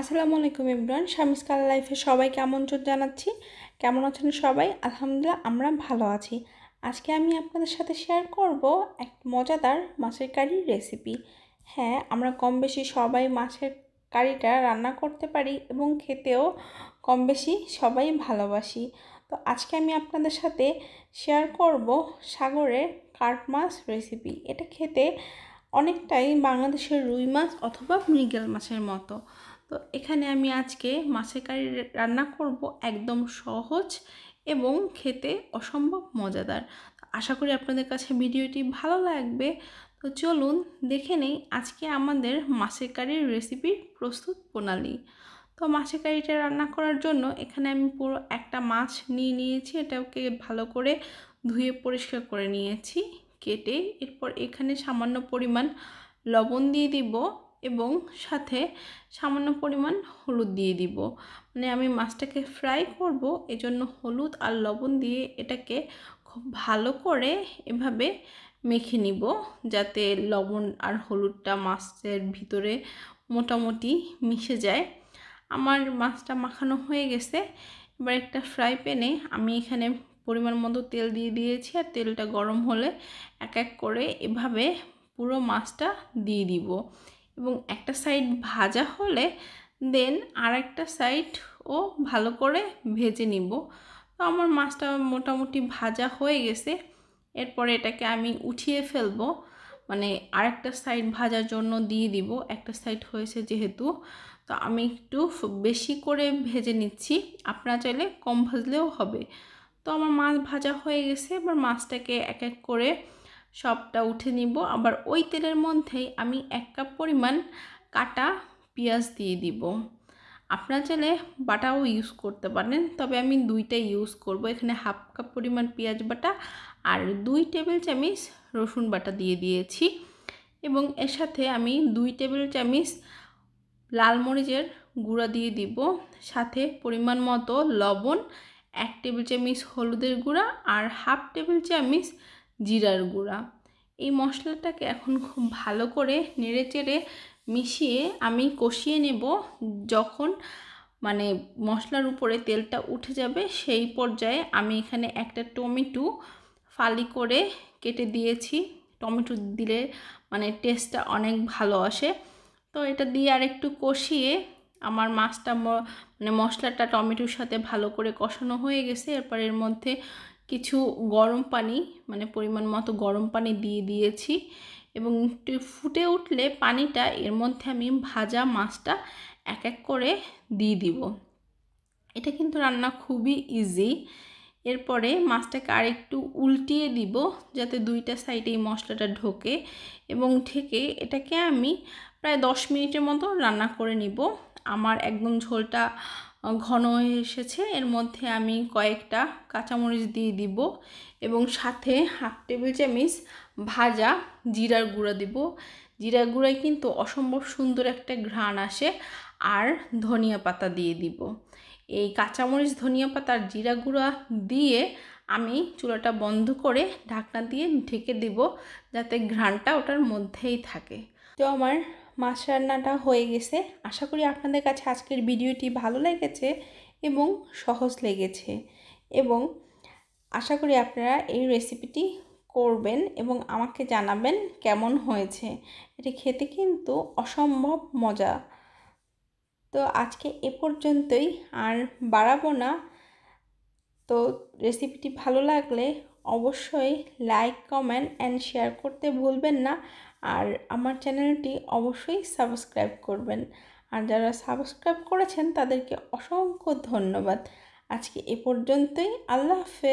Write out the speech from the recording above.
আসসালামু আলাইকুম ইমরান স্বামী কাল লাইফে সবাই কেমন চোর জানাচ্ছি কেমন আছেন সবাই আলহামদুলিল্লাহ আমরা ভালো আছি আজকে আমি আপনাদের সাথে শেয়ার করব এক মজাদার মাছের কারির রেসিপি হ্যাঁ আমরা কম বেশি সবাই মাছের কারিটা রান্না করতে পারি এবং খেতেও কম বেশি সবাই ভালোবাসি তো আজকে আমি আপনাদের সাথে শেয়ার করব সাগরের কার্ট মাছ রেসিপি এটা খেতে অনেকটাই বাংলাদেশের রুই মাছ অথবা মৃগেল মাছের মতো তো এখানে আমি আজকে মাছের কারি রান্না করব একদম সহজ এবং খেতে অসম্ভব মজাদার আশা করি আপনাদের কাছে ভিডিওটি ভালো লাগবে তো চলুন দেখে নেই আজকে আমাদের মাছের কারির রেসিপির প্রস্তুত প্রণালী তো মাছের কারিটা রান্না করার জন্য এখানে আমি পুরো একটা মাছ নিয়ে নিয়েছি এটাকে ভালো করে ধুয়ে পরিষ্কার করে নিয়েছি কেটে এরপর এখানে সামান্য পরিমাণ লবণ দিয়ে দিব এবং সাথে সামান্য পরিমাণ হলুদ দিয়ে দিব মানে আমি মাছটাকে ফ্রাই করব এজন্য হলুদ আর লবণ দিয়ে এটাকে খুব ভালো করে এভাবে মেখে নিব যাতে লবণ আর হলুদটা মাছের ভিতরে মোটামুটি মিশে যায় আমার মাছটা মাখানো হয়ে গেছে এবার একটা ফ্রাই প্যানে আমি এখানে পরিমাণ মতো তেল দিয়ে দিয়েছি আর তেলটা গরম হলে এক এক করে এভাবে পুরো মাছটা দিয়ে দিব এবং একটা সাইড ভাজা হলে দেন আর একটা সাইড ও ভালো করে ভেজে নিব তো আমার মাছটা মোটামুটি ভাজা হয়ে গেছে এরপরে এটাকে আমি উঠিয়ে ফেলবো মানে আরেকটা সাইড ভাজার জন্য দিয়ে দিব একটা সাইড হয়েছে যেহেতু তো আমি একটু বেশি করে ভেজে নিচ্ছি আপনারা চাইলে কম ভাজলেও হবে তো আমার মাছ ভাজা হয়ে গেছে এবার মাছটাকে এক এক করে সবটা উঠে নিব আবার ওই তেলের মধ্যেই আমি এক কাপ পরিমাণ কাটা পেঁয়াজ দিয়ে দিব আপনারা চাইলে বাটাও ইউজ করতে পারেন তবে আমি দুইটা ইউজ করব এখানে হাফ কাপ পরিমাণ পেঁয়াজ বাটা আর দুই টেবিল চামিচ রসুন বাটা দিয়ে দিয়েছি এবং এর সাথে আমি দুই টেবিল চামিচ লাল মরিচের গুঁড়া দিয়ে দিব সাথে পরিমাণ মতো লবণ এক টেবিল চামিচ হলুদের গুঁড়া আর হাফ টেবিল চামিচ জিরার গুঁড়া এই মশলাটাকে এখন খুব ভালো করে নেড়ে চেড়ে মিশিয়ে আমি কষিয়ে নেব যখন মানে মশলার উপরে তেলটা উঠে যাবে সেই পর্যায়ে আমি এখানে একটা টমেটো ফালি করে কেটে দিয়েছি টমেটো দিলে মানে টেস্টটা অনেক ভালো আসে তো এটা দিয়ে আর একটু কষিয়ে আমার মাছটা মানে মশলাটা টমেটোর সাথে ভালো করে কষানো হয়ে গেছে এরপর এর মধ্যে কিছু গরম পানি মানে পরিমাণ মতো গরম পানি দিয়ে দিয়েছি এবং একটু ফুটে উঠলে পানিটা এর মধ্যে আমি ভাজা মাছটা এক এক করে দিয়ে দিব এটা কিন্তু রান্না খুবই ইজি এরপরে মাছটাকে আরেকটু উল্টিয়ে দিব যাতে দুইটা সাইডে এই মশলাটা ঢোকে এবং ঢেকে এটাকে আমি প্রায় দশ মিনিটের মতো রান্না করে নিব আমার একদম ঝোলটা ঘন এসেছে এর মধ্যে আমি কয়েকটা কাঁচামরিচ দিয়ে দিব এবং সাথে হাফ টেবিল চামিচ ভাজা জিরার গুঁড়া দিব জিরার গুঁড়ায় কিন্তু অসম্ভব সুন্দর একটা ঘ্রাণ আসে আর ধনিয়া পাতা দিয়ে দিব এই কাঁচামরিচ ধনিয়া পাতার জিরা গুঁড়া দিয়ে আমি চুলাটা বন্ধ করে ঢাকনা দিয়ে ঢেকে দেব যাতে ঘ্রাণটা ওটার মধ্যেই থাকে তো আমার মাছ রান্নাটা হয়ে গেছে আশা করি আপনাদের কাছে আজকের ভিডিওটি ভালো লেগেছে এবং সহজ লেগেছে এবং আশা করি আপনারা এই রেসিপিটি করবেন এবং আমাকে জানাবেন কেমন হয়েছে এটি খেতে কিন্তু অসম্ভব মজা তো আজকে এ পর্যন্তই আর বাড়াবো না তো রেসিপিটি ভালো লাগলে অবশ্যই লাইক কমেন্ট অ্যান্ড শেয়ার করতে ভুলবেন না আর আমার চ্যানেলটি অবশ্যই সাবস্ক্রাইব করবেন আর যারা সাবস্ক্রাইব করেছেন তাদেরকে অসংখ্য ধন্যবাদ আজকে এ পর্যন্তই আল্লাহ হাফেজ